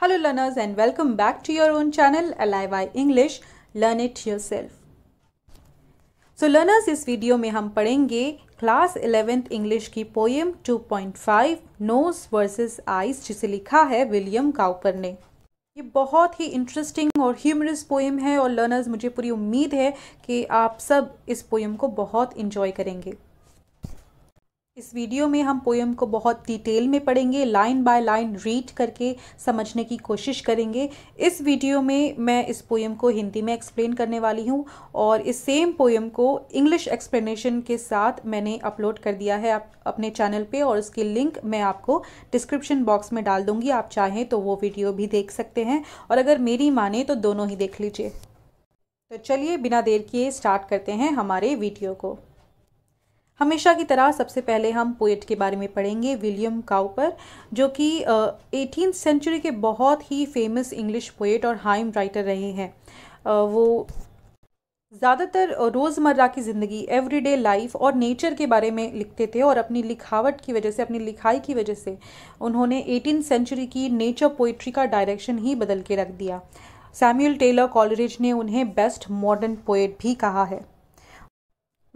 Hello learners and welcome back to your own why English learn it yourself so learners इस video में हम पढ़ेंगे class eleventh English की poem five nose versus eyes जिसे लिखा है William Cowper ने ये बहुत ही इंटरेस्टिंग और ह्यूमरस पोएम है और लर्नर्स मुझे पूरी उम्मीद है कि आप सब इस पोएम को बहुत इंजॉय करेंगे इस वीडियो में हम पोएम को बहुत डिटेल में पढ़ेंगे लाइन बाय लाइन रीड करके समझने की कोशिश करेंगे इस वीडियो में मैं इस पोएम को हिंदी में एक्सप्लेन करने वाली हूँ और इस सेम पोएम को इंग्लिश एक्सप्लेनेशन के साथ मैंने अपलोड कर दिया है आप अपने चैनल पे और उसकी लिंक मैं आपको डिस्क्रिप्शन बॉक्स में डाल दूँगी आप चाहें तो वो वीडियो भी देख सकते हैं और अगर मेरी माने तो दोनों ही देख लीजिए तो चलिए बिना देर किए स्टार्ट करते हैं हमारे वीडियो को हमेशा की तरह सबसे पहले हम पोइट के बारे में पढ़ेंगे विलियम काउपर जो कि एटीन सेंचुरी के बहुत ही फेमस इंग्लिश पोएट और हाइम राइटर रहे हैं वो ज़्यादातर रोज़मर्रा की ज़िंदगी एवरीडे लाइफ और नेचर के बारे में लिखते थे और अपनी लिखावट की वजह से अपनी लिखाई की वजह से उन्होंने एटीन सेंचुरी की नेचर पोइट्री का डायरेक्शन ही बदल के रख दिया सैम्यूल टेलर कॉलरेज ने उन्हें बेस्ट मॉडर्न पोएट भी कहा है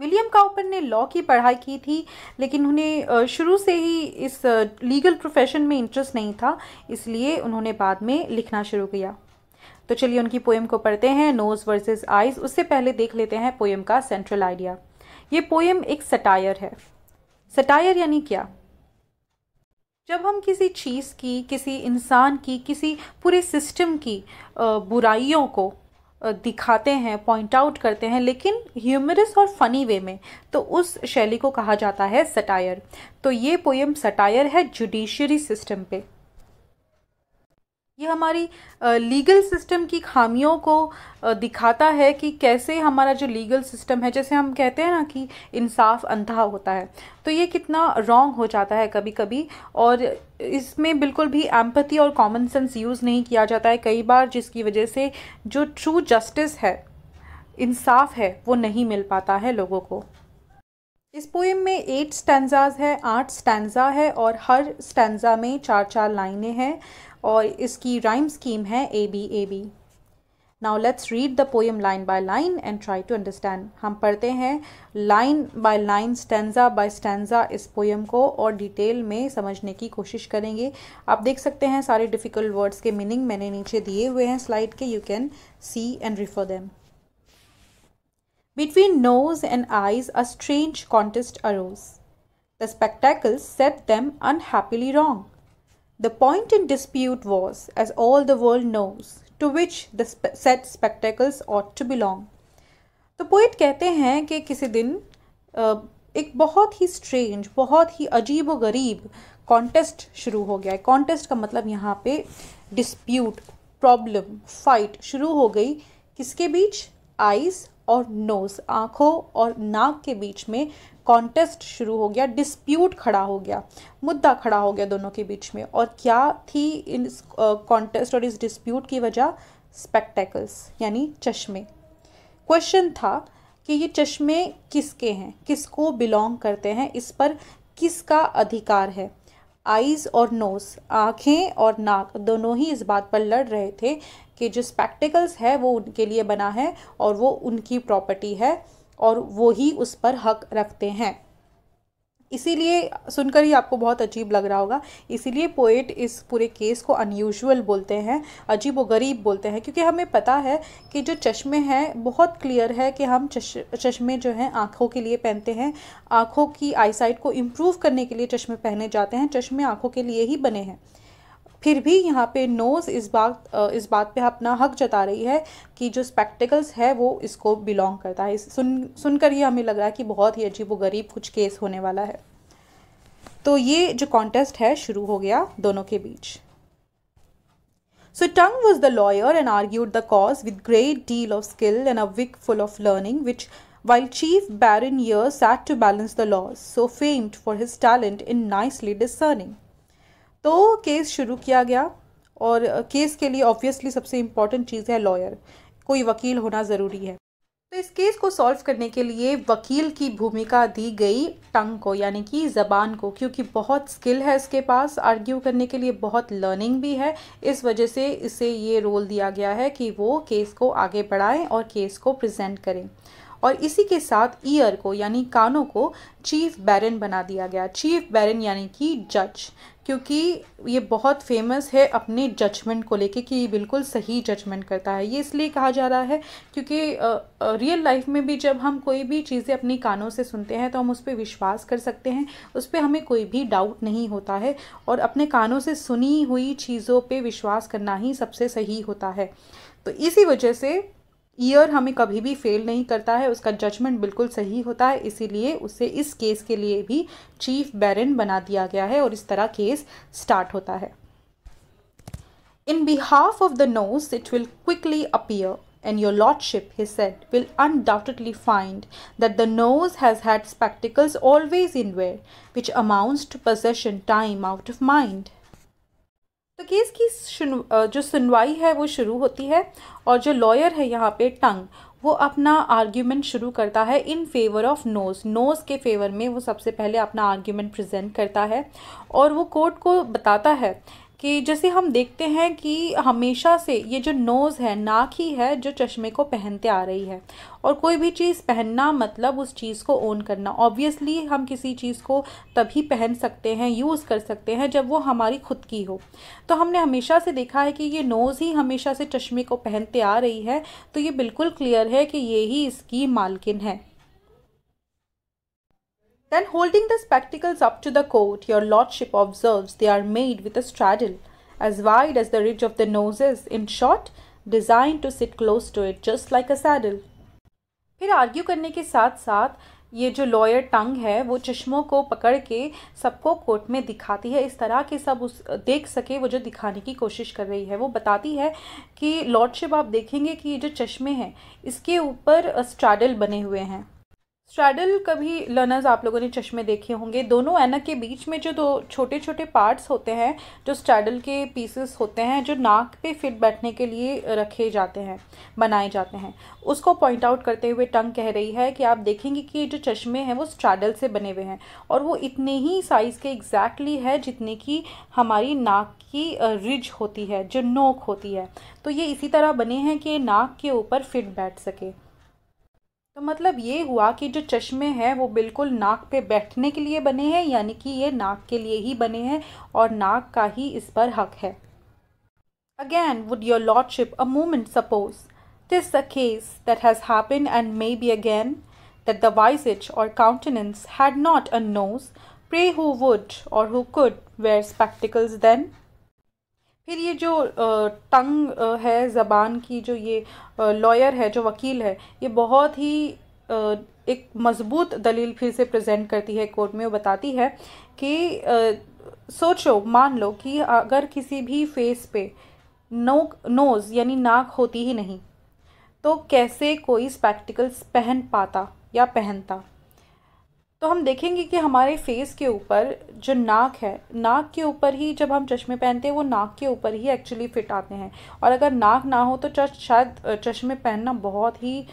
विलियम काउपर ने लॉ की पढ़ाई की थी लेकिन उन्हें शुरू से ही इस लीगल प्रोफेशन में इंटरेस्ट नहीं था इसलिए उन्होंने बाद में लिखना शुरू किया तो चलिए उनकी पोएम को पढ़ते हैं नोज वर्सेस आइज उससे पहले देख लेते हैं पोएम का सेंट्रल आइडिया ये पोएम एक सटायर है सटायर यानी क्या जब हम किसी चीज़ की किसी इंसान की किसी पूरे सिस्टम की बुराइयों को दिखाते हैं पॉइंट आउट करते हैं लेकिन ह्यूमरस और फ़नी वे में तो उस शैली को कहा जाता है सटायर तो ये पोएम सटायर है जुडिशरी सिस्टम पे ये हमारी लीगल सिस्टम की खामियों को दिखाता है कि कैसे हमारा जो लीगल सिस्टम है जैसे हम कहते हैं ना कि इंसाफ अंधा होता है तो ये कितना रॉन्ग हो जाता है कभी कभी और इसमें बिल्कुल भी एम्पति और कॉमन सेंस यूज़ नहीं किया जाता है कई बार जिसकी वजह से जो ट्रू जस्टिस है इंसाफ है वो नहीं मिल पाता है लोगों को इस पोएम में एट स्टैंडाज है आठ स्टैंडा है और हर स्टैंडा में चार चार लाइनें हैं और इसकी राइम स्कीम है A B A B now let's read the poem line by line and try to understand हम पढ़ते हैं line by line stanza by stanza इस पोएम को और डिटेल में समझने की कोशिश करेंगे आप देख सकते हैं सारे डिफ़िकल्ट वर्ड्स के मीनिंग मैंने नीचे दिए हुए हैं स्लाइड के you can see and refer them between nose and eyes a strange contest arose the spectacles set them unhappily wrong The point in dispute was, as all the world knows, to which the sp- said spectacles ought to belong. तो poet कहते हैं कि किसी दिन एक बहुत ही strange बहुत ही अजीब व गरीब कॉन्टेस्ट शुरू हो गया है कॉन्टेस्ट का मतलब यहाँ पे डिस्प्यूट प्रॉब्लम फाइट शुरू हो गई किसके बीच आइस और नोज़ आँखों और नाक के बीच में कॉन्टेस्ट शुरू हो गया डिस्प्यूट खड़ा हो गया मुद्दा खड़ा हो गया दोनों के बीच में और क्या थी इस कॉन्टेस्ट और इस डिस्प्यूट की वजह स्पेक्टेकल्स यानी चश्मे क्वेश्चन था कि ये चश्मे किसके हैं किसको बिलोंग करते हैं इस पर किसका अधिकार है आईज़ और नोज़ आँखें और नाक दोनों ही इस बात पर लड़ रहे थे कि जो स्पेक्टिकल्स है वो उनके लिए बना है और वो उनकी प्रॉपर्टी है और वो ही उस पर हक रखते हैं इसीलिए सुनकर ही आपको बहुत अजीब लग रहा होगा इसीलिए पोइट इस पूरे केस को अनयूजल बोलते हैं अजीब व गरीब बोलते हैं क्योंकि हमें पता है कि जो चश्मे हैं बहुत क्लियर है कि हम चश चश्मे जो हैं आँखों के लिए पहनते हैं आँखों की आईसाइट को इम्प्रूव करने के लिए चश्मे पहने जाते हैं चश्मे आँखों के लिए ही बने हैं फिर भी यहाँ पे नोज इस बात इस बात पे अपना हक जता रही है कि जो स्पेक्टिकल्स है वो इसको बिलोंग करता है सुन सुनकर ये हमें लग रहा है कि बहुत ही अजीब व गरीब कुछ केस होने वाला है तो ये जो कॉन्टेस्ट है शुरू हो गया दोनों के बीच so tongue was the lawyer and argued the cause with great deal of skill and a wig full of learning which while chief baron ears at to balance the laws so famed for his talent in nicely discerning तो case शुरू किया गया और case के लिए obviously सबसे important चीज़ है lawyer कोई वकील होना ज़रूरी है तो इस केस को सॉल्व करने के लिए वकील की भूमिका दी गई टंग को यानी कि ज़बान को क्योंकि बहुत स्किल है इसके पास आर्ग्यू करने के लिए बहुत लर्निंग भी है इस वजह से इसे ये रोल दिया गया है कि वो केस को आगे बढ़ाएं और केस को प्रेजेंट करें और इसी के साथ ईयर को यानी कानों को चीफ बैरन बना दिया गया चीफ बैरन यानी कि जज क्योंकि ये बहुत फेमस है अपने जजमेंट को लेके कि ये बिल्कुल सही जजमेंट करता है ये इसलिए कहा जा रहा है क्योंकि रियल लाइफ में भी जब हम कोई भी चीज़ें अपने कानों से सुनते हैं तो हम उस पर विश्वास कर सकते हैं उस पर हमें कोई भी डाउट नहीं होता है और अपने कानों से सुनी हुई चीज़ों पर विश्वास करना ही सबसे सही होता है तो इसी वजह से ईयर हमें कभी भी फेल नहीं करता है उसका जजमेंट बिल्कुल सही होता है इसीलिए उसे इस केस के लिए भी चीफ बैरन बना दिया गया है और इस तरह केस स्टार्ट होता है in behalf of the nose it will quickly appear and your lordship he said will undoubtedly find that the nose has had spectacles always in wear which amounts to possession time out of mind तो case की जो सुनवाई है वो शुरू होती है और जो लॉयर है यहाँ पे टंग वो अपना आर्ग्यूमेंट शुरू करता है in favour of nose nose के फेवर में वो सबसे पहले अपना आर्ग्यूमेंट प्रेजेंट करता है और वो कोर्ट को बताता है कि जैसे हम देखते हैं कि हमेशा से ये जो नोज़ है नाक ही है जो चश्मे को पहनते आ रही है और कोई भी चीज़ पहनना मतलब उस चीज़ को ओन करना ऑब्वियसली हम किसी चीज़ को तभी पहन सकते हैं यूज़ कर सकते हैं जब वो हमारी खुद की हो तो हमने हमेशा से देखा है कि ये नोज़ ही हमेशा से चश्मे को पहनते आ रही है तो ये बिल्कुल क्लियर है कि ये ही इसकी मालकिन है Then, holding the spectacles up to the coat, your lordship observes they are made with a straddle, as wide as the ridge of the nose is, in short, designed to sit close to it, just like a saddle. फिर argue करने के साथ साथ ये जो lawyer टंग है वो चश्मों को पकड़ के सबको कोर्ट में दिखाती है इस तरह के सब उस देख सके वो जो दिखाने की कोशिश कर रही है वो बताती है कि लॉर्डशिप आप देखेंगे कि ये जो चश्मे हैं इसके ऊपर स्ट्रैडल बने हुए हैं स्ट्रैडल कभी लर्नर्स आप लोगों ने चश्मे देखे होंगे दोनों ऐनक के बीच में जो दो छोटे छोटे पार्ट्स होते हैं जो स्ट्रैडल के पीसेस होते हैं जो नाक पे फिट बैठने के लिए रखे जाते हैं बनाए जाते हैं उसको पॉइंट आउट करते हुए टंग कह रही है कि आप देखेंगे कि जो चश्मे हैं वो स्ट्रैडल से बने हुए हैं और वो इतने ही साइज़ के एग्जैक्टली है जितने की हमारी नाक की रिज होती है जो नोक होती है तो ये इसी तरह बने हैं कि नाक के ऊपर फिट बैठ सके तो मतलब ये हुआ कि जो चश्मे हैं वो बिल्कुल नाक पे बैठने के लिए बने हैं यानी कि ये नाक के लिए ही बने हैं और नाक का ही इस पर हक है again would your lordship a moment suppose this a case that has happen and may be again that the visage or countenance had not a nose pray who would or who could wear spectacles then फिर ये जो टंग है ज़बान की जो ये lawyer है जो वकील है ये बहुत ही एक मज़बूत दलील फिर से प्रेजेंट करती है कोर्ट में वो बताती है कि सोचो मान लो कि अगर किसी भी फेस पे नोक नोज़ यानी नाक होती ही नहीं तो कैसे कोई स्पेक्टिकल्स पहन पाता या पहनता तो हम देखेंगे कि हमारे फेस के ऊपर जो नाक है नाक के ऊपर ही जब हम चश्मे पहनते हैं वो नाक के ऊपर ही एक्चुअली फिट आते हैं और अगर नाक ना हो तो शायद चश्मे पहनना बहुत ही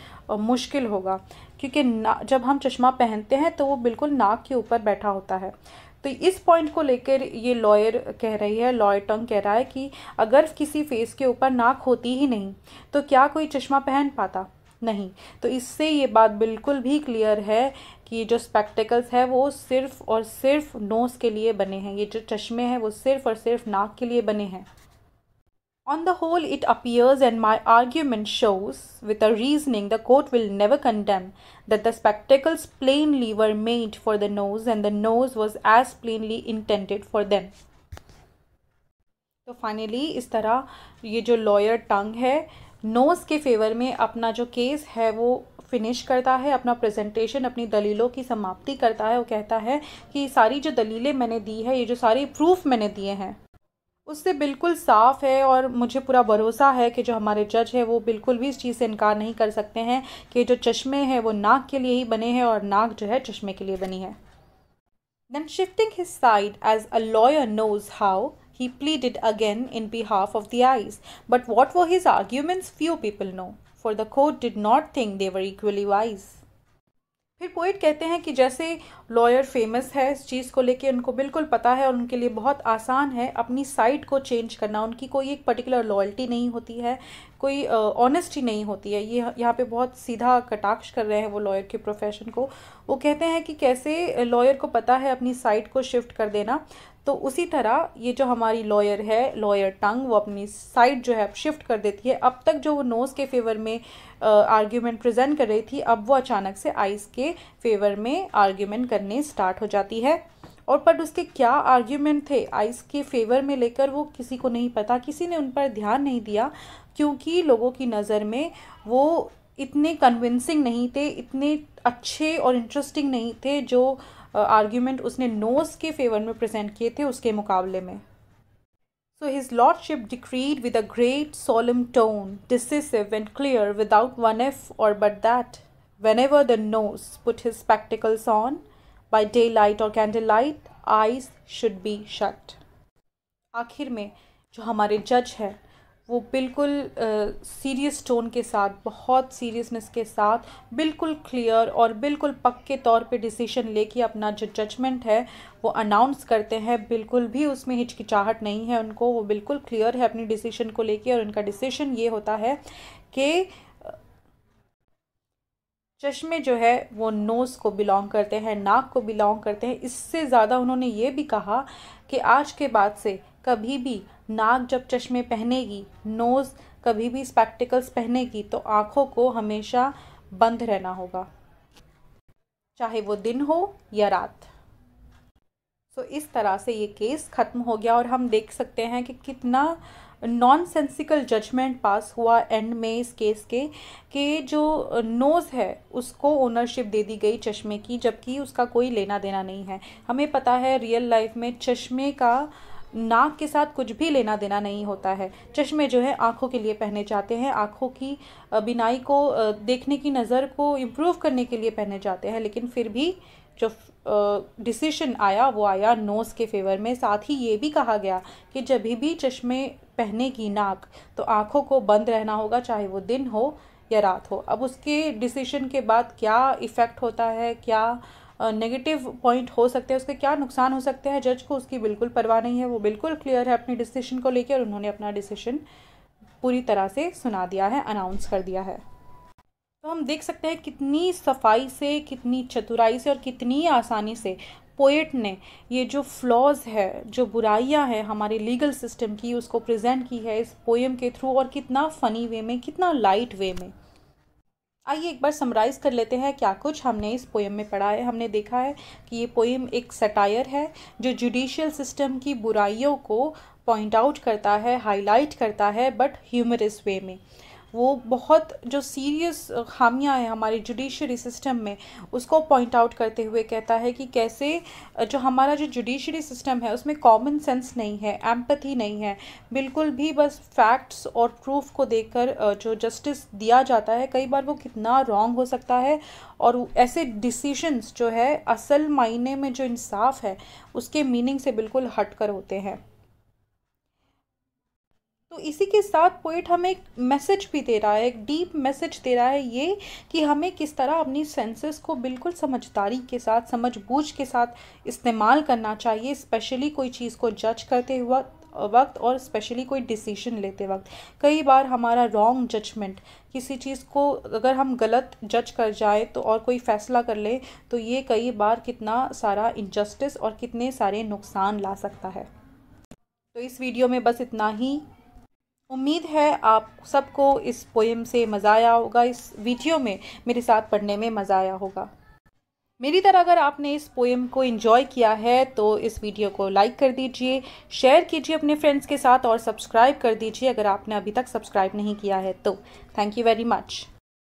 मुश्किल होगा क्योंकि ना जब हम चश्मा पहनते हैं तो वो बिल्कुल नाक के ऊपर बैठा होता है तो इस पॉइंट को लेकर ये लॉयर कह रही है लॉयर टंग कह रहा है कि अगर किसी फेस के ऊपर नाक होती ही नहीं तो क्या कोई चश्मा पहन पाता नहीं तो इससे ये बात बिल्कुल भी क्लियर है कि जो स्पेक्टिकल्स है वो सिर्फ और सिर्फ नोज के लिए बने हैं ये जो चश्मे हैं वो सिर्फ और सिर्फ नाक के लिए बने हैं on the whole it appears and my argument shows with a reasoning the court will never condemn that the spectacles plainly were made for the nose and the nose was as plainly intended for them तो finally इस तरह ये जो lawyer टंग है knows के फेवर में अपना जो केस है वो फिनिश करता है अपना प्रेजेंटेशन अपनी दलीलों की समाप्ति करता है वो कहता है कि सारी जो दलीलें मैंने दी है ये जो सारे प्रूफ मैंने दिए हैं उससे बिल्कुल साफ़ है और मुझे पूरा भरोसा है कि जो हमारे जज है वो बिल्कुल भी इस चीज़ से इनकार नहीं कर सकते हैं कि जो चश्मे हैं वो नाक के लिए ही बने हैं और नाक जो है चश्मे के लिए बनी है then shifting his side as a lawyer knows how he pleaded again in behalf of the eyes but what were his arguments few people know for the court did not think they were equally wise फिर poet कहते हैं कि जैसे lawyer famous है इस चीज़ को लेके उनको बिल्कुल पता है और उनके लिए बहुत आसान है अपनी साइट को चेंज करना उनकी कोई एक पर्टिकुलर लॉयल्टी नहीं होती है कोई ऑनेस्टी uh, नहीं होती है ये यहाँ पे बहुत सीधा कटाक्ष कर रहे हैं वो लॉयर के प्रोफेशन को वो कहते हैं कि कैसे लॉयर को पता है अपनी साइट को शिफ्ट कर देना तो उसी तरह ये जो हमारी लॉयर है लॉयर टंग वो अपनी साइड जो है शिफ्ट कर देती है अब तक जो वो नोज़ के फेवर में आर्ग्यूमेंट प्रेजेंट कर रही थी अब वो अचानक से आइज़ के फेवर में आर्ग्यूमेंट करने स्टार्ट हो जाती है और बट उसके क्या आर्ग्यूमेंट थे आइस के फेवर में लेकर वो किसी को नहीं पता किसी ने उन पर ध्यान नहीं दिया क्योंकि लोगों की नज़र में वो इतने कन्विंसिंग नहीं थे इतने अच्छे और इंटरेस्टिंग नहीं थे जो आर्ग्यूमेंट उसने नोस के फेवर में प्रेजेंट किए थे उसके मुकाबले में so his lordship decreed with a great solemn tone decisive and clear without one if or but that whenever the nose put his spectacles on by daylight or candlelight eyes should be shut आखिर में जो हमारे जज है वो बिल्कुल serious tone के साथ बहुत सीरियसनेस के साथ बिल्कुल क्लियर और बिल्कुल पक्के तौर पे डिसीजन लेके अपना जो जजमेंट है वो अनाउंस करते हैं बिल्कुल भी उसमें हिचकिचाहट नहीं है उनको वो बिल्कुल क्लियर है अपनी डिसीजन को लेके और उनका डिसीजन ये होता है कि चश्मे जो है वो नोज़ को बिलोंग करते हैं नाक को बिलोंग करते हैं इससे ज़्यादा उन्होंने ये भी कहा कि आज के बाद से कभी भी नाक जब चश्मे पहनेगी नोज़ कभी भी स्पेक्टिकल्स पहनेगी तो आँखों को हमेशा बंद रहना होगा चाहे वो दिन हो या रात सो so, इस तरह से ये केस ख़त्म हो गया और हम देख सकते हैं कि कितना नॉन सेंसिकल जजमेंट पास हुआ एंड में इस केस के कि जो नोज़ है उसको ओनरशिप दे दी गई चश्मे की जबकि उसका कोई लेना देना नहीं है हमें पता है रियल लाइफ में चश्मे का नाक के साथ कुछ भी लेना देना नहीं होता है चश्मे जो है आँखों के लिए पहने जाते हैं आँखों की बिनाई को देखने की नज़र को इम्प्रूव करने के लिए पहने जाते हैं लेकिन फिर भी जो डिसीशन आया वो आया नोज़ के फेवर में साथ ही ये भी कहा गया कि जब भी चश्मे पहने की नाक तो आँखों को बंद रहना होगा चाहे वो दिन हो या रात हो अब उसके डिसीशन के बाद क्या इफ़ेक्ट होता है क्या नेगेटिव पॉइंट हो सकते हैं उसके क्या नुकसान हो सकते हैं जज को उसकी बिल्कुल परवाह नहीं है वो बिल्कुल क्लियर है अपनी डिसीशन को लेकर और उन्होंने अपना डिसीशन पूरी तरह से सुना दिया है अनाउंस कर दिया है तो हम देख सकते हैं कितनी सफाई से कितनी चतुराई से और कितनी आसानी से पोइट ने ये जो फ्लॉज है जो बुराइयां हैं हमारे लीगल सिस्टम की उसको प्रेजेंट की है इस पोएम के थ्रू और कितना फ़नी वे में कितना लाइट वे में आइए एक बार समराइज़ कर लेते हैं क्या कुछ हमने इस पोएम में पढ़ा है हमने देखा है कि ये पोएम एक सटायर है जो जुडिशियल सिस्टम की बुराइयों को पॉइंट आउट करता है हाईलाइट करता है बट ह्यूमरस वे में वो बहुत जो सीरियस खामियां हैं हमारे जुडिशरी सिस्टम में उसको पॉइंट आउट करते हुए कहता है कि कैसे जो हमारा जो जुडिशरी सिस्टम है उसमें कॉमन सेंस नहीं है एम्पथी नहीं है बिल्कुल भी बस फैक्ट्स और प्रूफ को देखकर जो जस्टिस दिया जाता है कई बार वो कितना रॉन्ग हो सकता है और ऐसे डिसीजंस जो है असल मायने में जो इंसाफ है उसके मीनिंग से बिल्कुल हट कर होते हैं तो इसी के साथ पोइट हमें एक मैसेज भी दे रहा है एक डीप मैसेज दे रहा है ये कि हमें किस तरह अपनी सेंसेस को बिल्कुल समझदारी के साथ समझ बूझ के साथ इस्तेमाल करना चाहिए स्पेशली कोई चीज़ को जज करते हुआ वक्त और स्पेशली कोई डिसीजन लेते वक्त कई बार हमारा रॉन्ग जजमेंट किसी चीज़ को अगर हम गलत जज कर जाए तो और कोई फ़ैसला कर ले तो ये कई बार कितना सारा इनजस्टिस और कितने सारे नुकसान ला सकता है तो इस वीडियो में बस इतना ही उम्मीद है आप सबको इस पोएम से मज़ा आया होगा इस वीडियो में मेरे साथ पढ़ने में मज़ा आया होगा मेरी तरह अगर आपने इस पोएम को इन्जॉय किया है तो इस वीडियो को लाइक कर दीजिए शेयर कीजिए अपने फ्रेंड्स के साथ और सब्सक्राइब कर दीजिए अगर आपने अभी तक सब्सक्राइब नहीं किया है तो थैंक यू वेरी मच